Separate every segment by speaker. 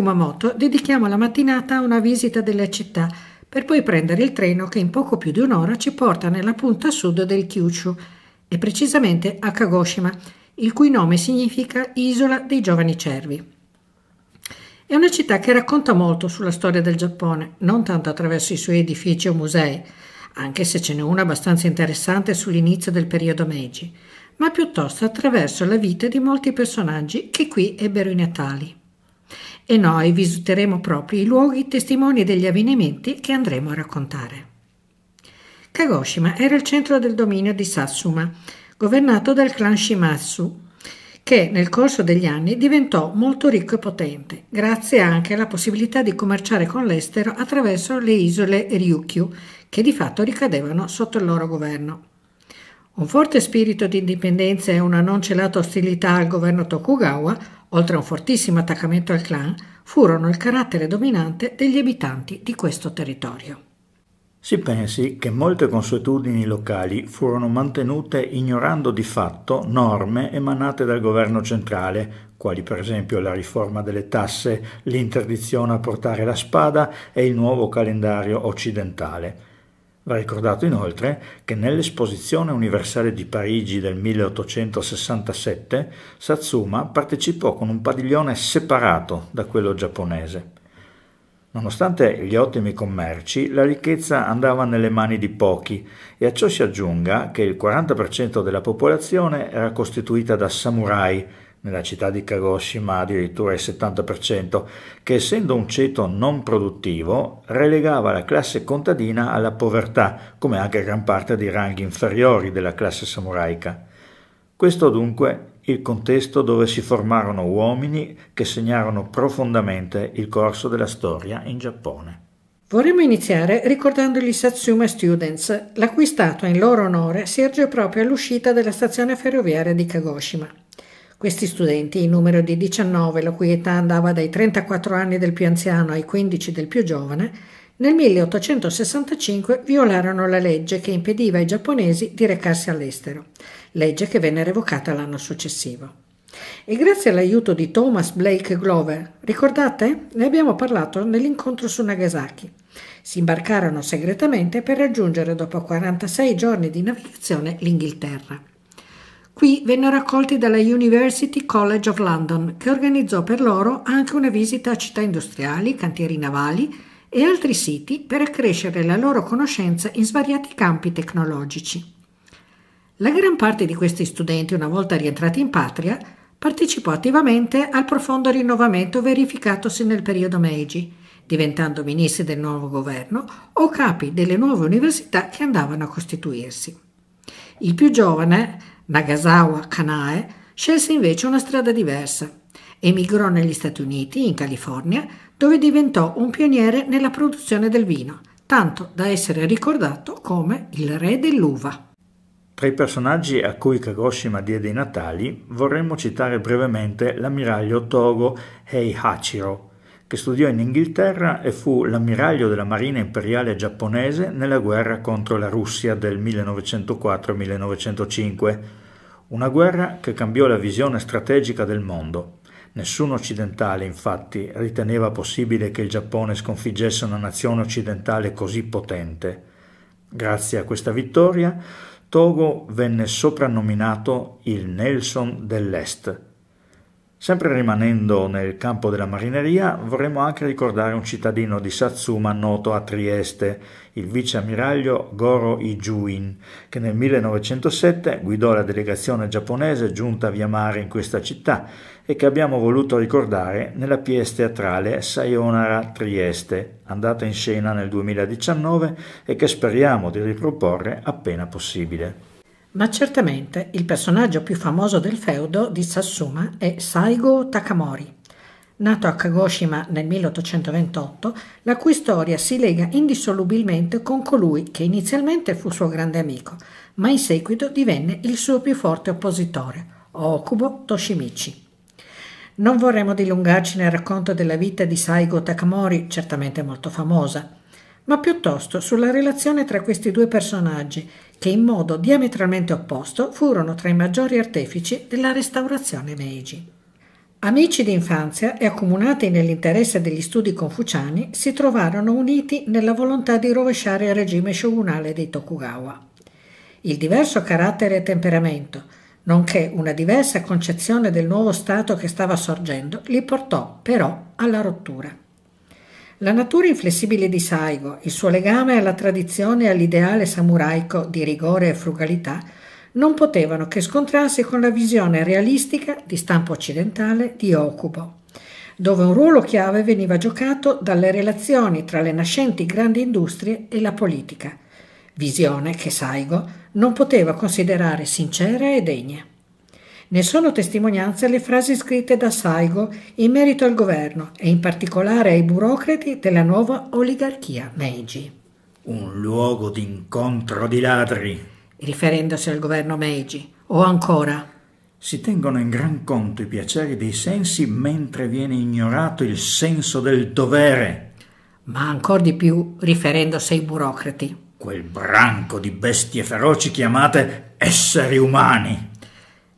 Speaker 1: Kumamoto dedichiamo la mattinata a una visita della città per poi prendere il treno che in poco più di un'ora ci porta nella punta sud del Kyushu e precisamente a Kagoshima, il cui nome significa Isola dei giovani cervi. È una città che racconta molto sulla storia del Giappone, non tanto attraverso i suoi edifici o musei, anche se ce n'è una abbastanza interessante sull'inizio del periodo Meiji, ma piuttosto attraverso la vita di molti personaggi che qui ebbero i natali e noi visiteremo proprio i luoghi testimoni degli avvenimenti che andremo a raccontare. Kagoshima era il centro del dominio di Satsuma, governato dal clan Shimatsu, che nel corso degli anni diventò molto ricco e potente, grazie anche alla possibilità di commerciare con l'estero attraverso le isole Ryukyu, che di fatto ricadevano sotto il loro governo. Un forte spirito di indipendenza e una non celata ostilità al governo Tokugawa oltre a un fortissimo attaccamento al clan, furono il carattere dominante degli abitanti di questo territorio.
Speaker 2: Si pensi che molte consuetudini locali furono mantenute ignorando di fatto norme emanate dal governo centrale, quali per esempio la riforma delle tasse, l'interdizione a portare la spada e il nuovo calendario occidentale. Va ricordato inoltre che nell'Esposizione Universale di Parigi del 1867 Satsuma partecipò con un padiglione separato da quello giapponese. Nonostante gli ottimi commerci, la ricchezza andava nelle mani di pochi e a ciò si aggiunga che il 40% della popolazione era costituita da samurai, nella città di Kagoshima addirittura il 70%, che essendo un ceto non produttivo relegava la classe contadina alla povertà, come anche gran parte dei ranghi inferiori della classe samuraica. Questo dunque il contesto dove si formarono uomini che segnarono profondamente il corso della storia in Giappone.
Speaker 1: Vorremmo iniziare ricordando gli Satsuma Students, la cui statua in loro onore si erge proprio all'uscita della stazione ferroviaria di Kagoshima. Questi studenti, in numero di 19, la cui età andava dai 34 anni del più anziano ai 15 del più giovane, nel 1865 violarono la legge che impediva ai giapponesi di recarsi all'estero, legge che venne revocata l'anno successivo. E grazie all'aiuto di Thomas Blake Glover, ricordate? Ne abbiamo parlato nell'incontro su Nagasaki. Si imbarcarono segretamente per raggiungere dopo 46 giorni di navigazione l'Inghilterra. Qui vennero accolti dalla University College of London, che organizzò per loro anche una visita a città industriali, cantieri navali e altri siti per accrescere la loro conoscenza in svariati campi tecnologici. La gran parte di questi studenti, una volta rientrati in patria, partecipò attivamente al profondo rinnovamento verificatosi nel periodo Meiji, diventando ministri del nuovo governo o capi delle nuove università che andavano a costituirsi. Il più giovane Nagasawa Kanae scelse invece una strada diversa. Emigrò negli Stati Uniti, in California, dove diventò un pioniere nella produzione del vino, tanto da essere ricordato come il re dell'uva.
Speaker 2: Tra i personaggi a cui Kagoshima diede i natali, vorremmo citare brevemente l'ammiraglio Togo Heihachiro, che studiò in Inghilterra e fu l'ammiraglio della Marina Imperiale giapponese nella guerra contro la Russia del 1904-1905, una guerra che cambiò la visione strategica del mondo. Nessun occidentale, infatti, riteneva possibile che il Giappone sconfiggesse una nazione occidentale così potente. Grazie a questa vittoria, Togo venne soprannominato il Nelson dell'Est Sempre rimanendo nel campo della marineria, vorremmo anche ricordare un cittadino di Satsuma noto a Trieste, il viceammiraglio Goro Ijuin, che nel 1907 guidò la delegazione giapponese giunta via mare in questa città e che abbiamo voluto ricordare nella pièce teatrale Sayonara Trieste, andata in scena nel 2019 e che speriamo di riproporre appena possibile.
Speaker 1: Ma certamente il personaggio più famoso del feudo di Sassuma è Saigo Takamori, nato a Kagoshima nel 1828, la cui storia si lega indissolubilmente con colui che inizialmente fu suo grande amico, ma in seguito divenne il suo più forte oppositore, Okubo Toshimichi. Non vorremmo dilungarci nel racconto della vita di Saigo Takamori, certamente molto famosa, ma piuttosto sulla relazione tra questi due personaggi che in modo diametralmente opposto furono tra i maggiori artefici della restaurazione Meiji. Amici d'infanzia e accomunati nell'interesse degli studi confuciani, si trovarono uniti nella volontà di rovesciare il regime shogunale dei Tokugawa. Il diverso carattere e temperamento, nonché una diversa concezione del nuovo Stato che stava sorgendo, li portò però alla rottura. La natura inflessibile di Saigo, il suo legame alla tradizione e all'ideale samuraico di rigore e frugalità, non potevano che scontrarsi con la visione realistica di stampo occidentale di Okubo, dove un ruolo chiave veniva giocato dalle relazioni tra le nascenti grandi industrie e la politica, visione che Saigo non poteva considerare sincera e degna. Ne sono testimonianze le frasi scritte da Saigo in merito al governo e in particolare ai burocrati della nuova oligarchia
Speaker 2: Meiji. Un luogo d'incontro di ladri,
Speaker 1: riferendosi al governo Meiji, o ancora
Speaker 2: si tengono in gran conto i piaceri dei sensi mentre viene ignorato il senso del dovere. Ma ancor di più
Speaker 1: riferendosi ai
Speaker 2: burocrati. Quel branco di bestie feroci chiamate esseri umani.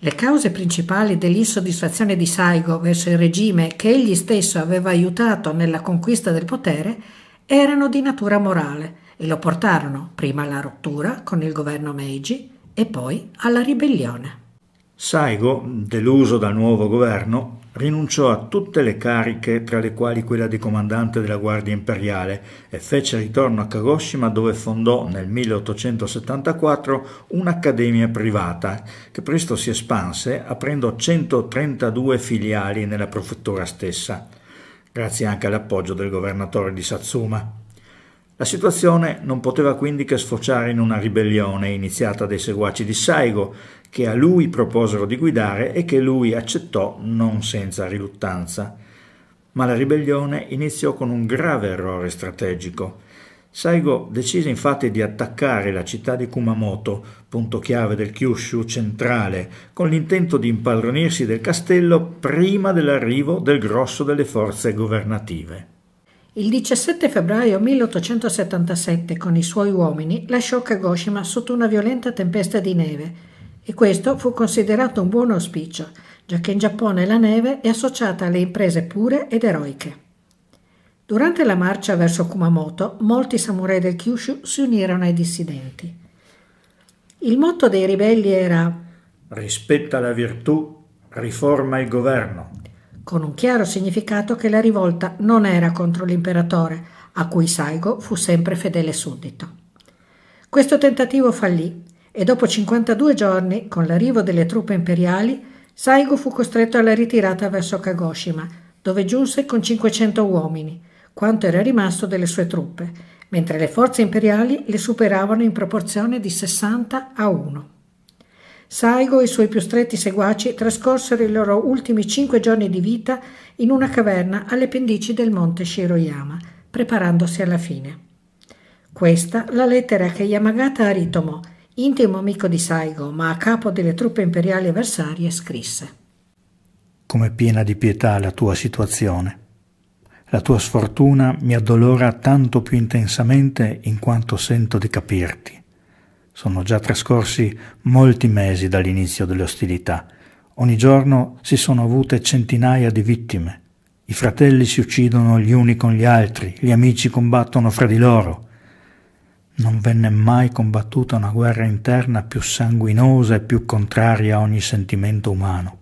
Speaker 1: Le cause principali dell'insoddisfazione di Saigo verso il regime che egli stesso aveva aiutato nella conquista del potere erano di natura morale e lo portarono prima alla rottura con il governo Meiji e poi alla ribellione.
Speaker 2: Saigo, deluso dal nuovo governo, rinunciò a tutte le cariche, tra le quali quella di comandante della Guardia Imperiale, e fece ritorno a Kagoshima dove fondò nel 1874 un'accademia privata, che presto si espanse aprendo 132 filiali nella prefettura stessa, grazie anche all'appoggio del governatore di Satsuma. La situazione non poteva quindi che sfociare in una ribellione iniziata dai seguaci di Saigo, che a lui proposero di guidare e che lui accettò non senza riluttanza. Ma la ribellione iniziò con un grave errore strategico. Saigo decise infatti di attaccare la città di Kumamoto, punto chiave del Kyushu centrale, con l'intento di impadronirsi del castello prima dell'arrivo del grosso delle forze governative.
Speaker 1: Il 17 febbraio 1877 con i suoi uomini lasciò Kagoshima sotto una violenta tempesta di neve e questo fu considerato un buon auspicio, già che in Giappone la neve è associata alle imprese pure ed eroiche. Durante la marcia verso Kumamoto, molti samurai del Kyushu si unirono ai dissidenti. Il motto dei ribelli era
Speaker 2: Rispetta la virtù, riforma il governo
Speaker 1: con un chiaro significato che la rivolta non era contro l'imperatore, a cui Saigo fu sempre fedele suddito. Questo tentativo fallì e dopo 52 giorni, con l'arrivo delle truppe imperiali, Saigo fu costretto alla ritirata verso Kagoshima, dove giunse con 500 uomini, quanto era rimasto delle sue truppe, mentre le forze imperiali le superavano in proporzione di 60 a 1. Saigo e i suoi più stretti seguaci trascorsero i loro ultimi cinque giorni di vita in una caverna alle pendici del monte Shiroyama, preparandosi alla fine. Questa la lettera che Yamagata Aritomo, intimo amico di Saigo ma a capo delle truppe imperiali avversarie, scrisse.
Speaker 2: Come piena di pietà la tua situazione. La tua sfortuna mi addolora tanto più intensamente in quanto sento di capirti. Sono già trascorsi molti mesi dall'inizio delle ostilità. Ogni giorno si sono avute centinaia di vittime. I fratelli si uccidono gli uni con gli altri, gli amici combattono fra di loro. Non venne mai combattuta una guerra interna più sanguinosa e più contraria a ogni sentimento umano.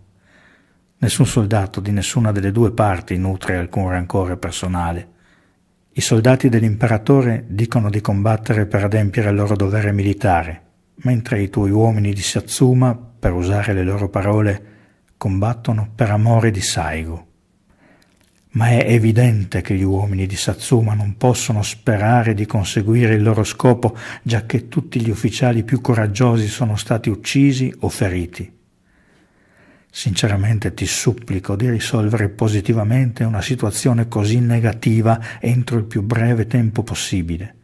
Speaker 2: Nessun soldato di nessuna delle due parti nutre alcun rancore personale. I soldati dell'imperatore dicono di combattere per adempiere il loro dovere militare, mentre i tuoi uomini di Satsuma, per usare le loro parole, combattono per amore di Saigo. Ma è evidente che gli uomini di Satsuma non possono sperare di conseguire il loro scopo, giacché tutti gli ufficiali più coraggiosi sono stati uccisi o feriti. Sinceramente ti supplico di risolvere positivamente una situazione così negativa entro il più breve tempo possibile.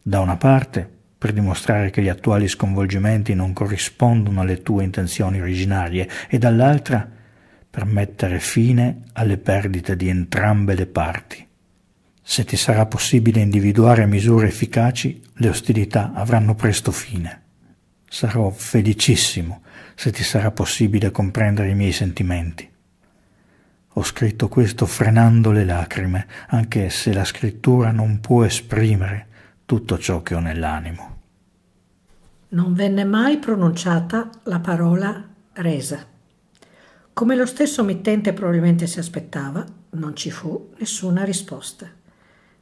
Speaker 2: Da una parte, per dimostrare che gli attuali sconvolgimenti non corrispondono alle tue intenzioni originarie, e dall'altra, per mettere fine alle perdite di entrambe le parti. Se ti sarà possibile individuare misure efficaci, le ostilità avranno presto fine. Sarò felicissimo se ti sarà possibile comprendere i miei sentimenti. Ho scritto questo frenando le lacrime, anche se la scrittura non può esprimere tutto ciò che ho nell'animo.
Speaker 1: Non venne mai pronunciata la parola resa. Come lo stesso mittente probabilmente si aspettava, non ci fu nessuna risposta.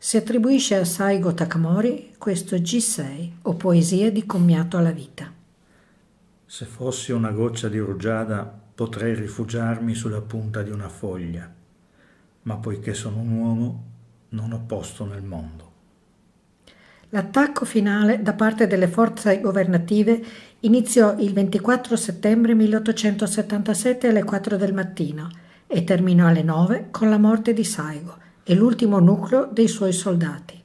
Speaker 1: Si attribuisce a Saigo Takamori questo G6 o poesia di commiato alla vita.
Speaker 2: Se fossi una goccia di rugiada potrei rifugiarmi sulla punta di una foglia, ma poiché sono un uomo non ho posto nel mondo.
Speaker 1: L'attacco finale da parte delle forze governative iniziò il 24 settembre 1877 alle 4 del mattino e terminò alle 9 con la morte di Saigo e l'ultimo nucleo dei suoi soldati.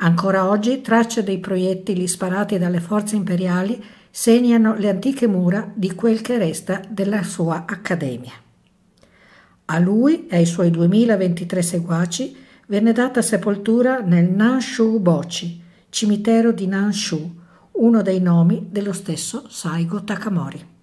Speaker 1: Ancora oggi tracce dei proiettili sparati dalle forze imperiali segnano le antiche mura di quel che resta della sua accademia. A lui e ai suoi 2023 seguaci venne data sepoltura nel Nanshu Bochi, cimitero di Nanshu, uno dei nomi dello stesso Saigo Takamori.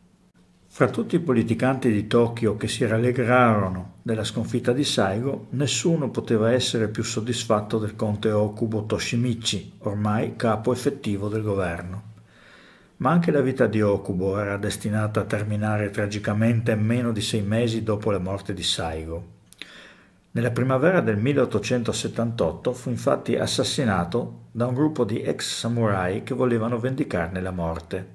Speaker 2: Fra tutti i politicanti di Tokyo che si rallegrarono della sconfitta di Saigo, nessuno poteva essere più soddisfatto del conte Okubo Toshimichi, ormai capo effettivo del governo. Ma anche la vita di Okubo era destinata a terminare tragicamente meno di sei mesi dopo la morte di Saigo. Nella primavera del 1878 fu infatti assassinato da un gruppo di ex samurai che volevano vendicarne la morte.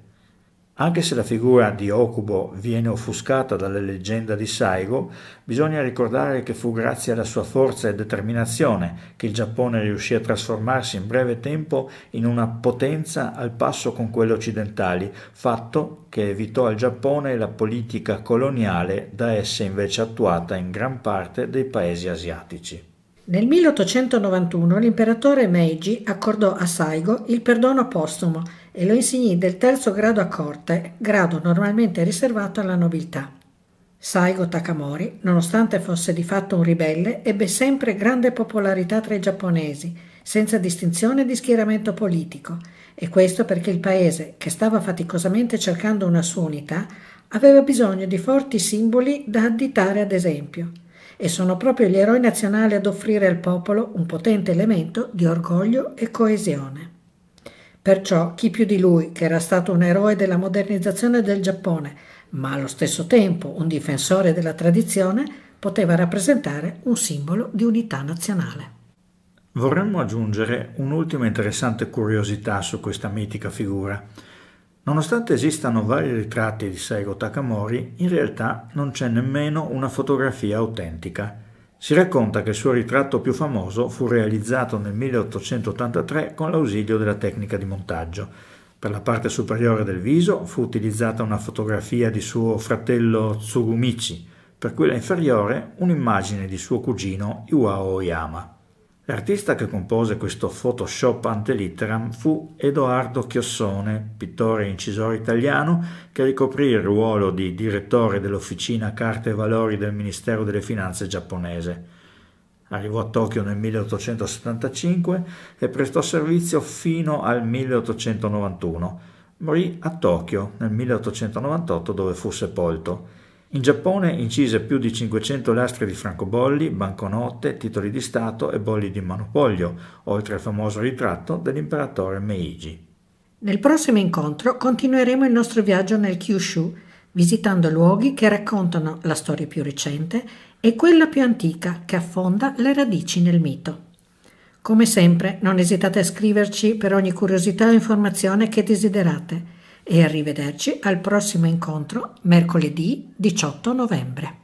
Speaker 2: Anche se la figura di Okubo viene offuscata dalla leggenda di Saigo, bisogna ricordare che fu grazie alla sua forza e determinazione che il Giappone riuscì a trasformarsi in breve tempo in una potenza al passo con quelle occidentali, fatto che evitò al Giappone la politica coloniale da essa invece attuata in gran parte dei paesi asiatici.
Speaker 1: Nel 1891 l'imperatore Meiji accordò a Saigo il perdono postumo e lo insignì del terzo grado a corte, grado normalmente riservato alla nobiltà. Saigo Takamori, nonostante fosse di fatto un ribelle, ebbe sempre grande popolarità tra i giapponesi, senza distinzione di schieramento politico, e questo perché il paese, che stava faticosamente cercando una sua unità, aveva bisogno di forti simboli da additare ad esempio. E sono proprio gli eroi nazionali ad offrire al popolo un potente elemento di orgoglio e coesione. Perciò chi più di lui, che era stato un eroe della modernizzazione del Giappone, ma allo stesso tempo un difensore della tradizione, poteva rappresentare un simbolo di unità nazionale.
Speaker 2: Vorremmo aggiungere un'ultima interessante curiosità su questa mitica figura. Nonostante esistano vari ritratti di Seigo Takamori, in realtà non c'è nemmeno una fotografia autentica. Si racconta che il suo ritratto più famoso fu realizzato nel 1883 con l'ausilio della tecnica di montaggio. Per la parte superiore del viso fu utilizzata una fotografia di suo fratello Tsugumichi, per quella inferiore un'immagine di suo cugino Iwao Oyama. L'artista che compose questo Photoshop ante litteram fu Edoardo Chiossone, pittore e incisore italiano che ricoprì il ruolo di direttore dell'Officina Carte e Valori del Ministero delle Finanze giapponese. Arrivò a Tokyo nel 1875 e prestò servizio fino al 1891. Morì a Tokyo nel 1898 dove fu sepolto. In Giappone incise più di 500 lastre di francobolli, banconote, titoli di Stato e bolli di monopolio, oltre al famoso ritratto dell'imperatore Meiji.
Speaker 1: Nel prossimo incontro continueremo il nostro viaggio nel Kyushu, visitando luoghi che raccontano la storia più recente e quella più antica che affonda le radici nel mito. Come sempre, non esitate a scriverci per ogni curiosità o informazione che desiderate e arrivederci al prossimo
Speaker 2: incontro mercoledì 18 novembre.